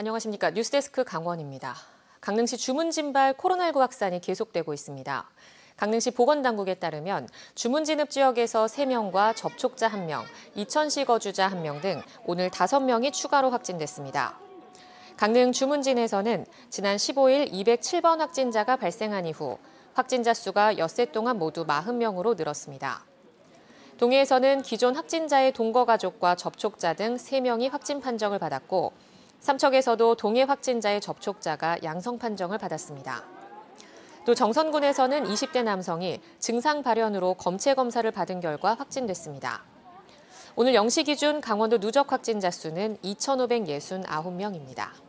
안녕하십니까. 뉴스데스크 강원입니다. 강릉시 주문진발 코로나19 확산이 계속되고 있습니다. 강릉시 보건당국에 따르면 주문진입 지역에서 3명과 접촉자 1명, 이천시 거주자 1명 등 오늘 5명이 추가로 확진됐습니다. 강릉 주문진에서는 지난 15일 207번 확진자가 발생한 이후 확진자 수가 엿새 동안 모두 40명으로 늘었습니다. 동해에서는 기존 확진자의 동거 가족과 접촉자 등 3명이 확진 판정을 받았고 삼척에서도 동해 확진자의 접촉자가 양성 판정을 받았습니다. 또 정선군에서는 20대 남성이 증상 발현으로 검체 검사를 받은 결과 확진됐습니다. 오늘 0시 기준 강원도 누적 확진자 수는 2,569명입니다.